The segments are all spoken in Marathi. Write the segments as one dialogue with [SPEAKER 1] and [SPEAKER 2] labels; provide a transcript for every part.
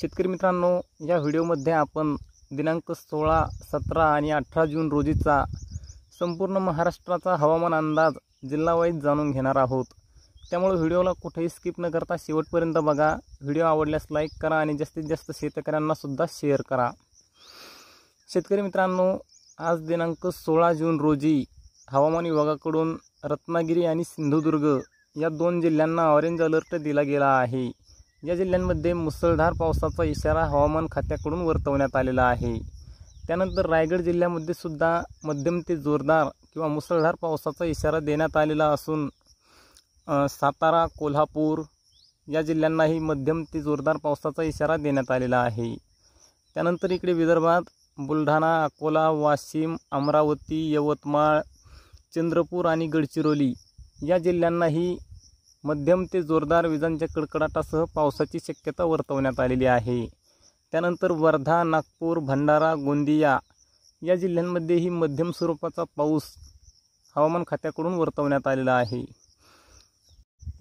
[SPEAKER 1] शेतकरी मित्रांनो या व्हिडिओमध्ये आपण दिनांक सोळा सतरा आणि अठरा जून रोजीचा संपूर्ण महाराष्ट्राचा हवामान अंदाज जिल्हावाईज जाणून घेणार आहोत त्यामुळे व्हिडिओला कुठेही स्किप न करता शेवटपर्यंत बघा व्हिडिओ आवडल्यास लाईक करा आणि जास्तीत जास्त शेतकऱ्यांनासुद्धा शेअर करा शेतकरी मित्रांनो आज दिनांक सोळा जून रोजी हवामान विभागाकडून रत्नागिरी आणि सिंधुदुर्ग या दोन जिल्ह्यांना ऑरेंज अलर्ट दिला गेला आहे या जिल्ह्यांमध्ये मुसळधार पावसाचा इशारा हवामान खात्याकडून वर्तवण्यात आलेला आहे त्यानंतर रायगड जिल्ह्यामध्ये सुद्धा मध्यम ते जोरदार किंवा मुसळधार पावसाचा इशारा देण्यात आलेला असून सातारा कोल्हापूर या जिल्ह्यांनाही मध्यम ते जोरदार पावसाचा इशारा देण्यात आलेला आहे त्यानंतर इकडे विदर्भात बुलढाणा अकोला वाशिम अमरावती यवतमाळ चंद्रपूर आणि गडचिरोली या जिल्ह्यांनाही मध्यम ते जोरदार विजांच्या कडकडाटासह पावसाची शक्यता वर्तवण्यात आलेली आहे त्यानंतर वर्धा नागपूर भंडारा गोंदिया या जिल्ह्यांमध्येही मध्यम स्वरूपाचा पाऊस हवामान खात्याकडून वर्तवण्यात आलेला आहे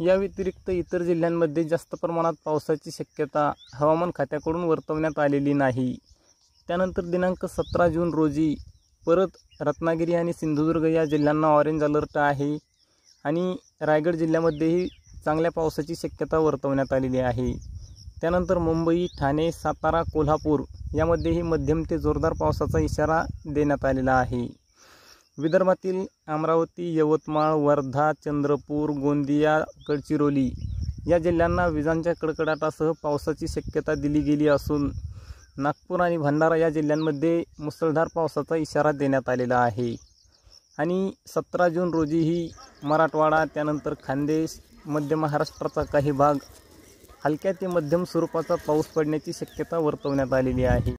[SPEAKER 1] या व्यतिरिक्त इतर जिल्ह्यांमध्ये जास्त प्रमाणात पावसाची शक्यता हवामान खात्याकडून वर्तवण्यात आलेली नाही त्यानंतर दिनांक सतरा जून रोजी परत रत्नागिरी आणि सिंधुदुर्ग या जिल्ह्यांना ऑरेंज अलर्ट आहे आणि रायगड जिल्ह्यामध्येही चांगल्या पावसाची शक्यता वर्तवण्यात आलेली आहे त्यानंतर मुंबई ठाणे सातारा कोल्हापूर यामध्येही मध्यम ते जोरदार पावसाचा इशारा देण्यात आलेला आहे विदर्भातील अमरावती यवतमाळ वर्धा चंद्रपूर गोंदिया गडचिरोली या जिल्ह्यांना विजांच्या कडकडाटासह पावसाची शक्यता दिली गेली असून नागपूर आणि भंडारा या जिल्ह्यांमध्ये मुसळधार पावसाचा इशारा देण्यात आलेला आहे आणि सतरा जून रोजी ही मराठवाडा त्यानंतर खानदेश मध्य महाराष्ट्राचा काही भाग हलक्या ते मध्यम स्वरूपाचा पाऊस पडण्याची शक्यता वर्तवण्यात आलेली आहे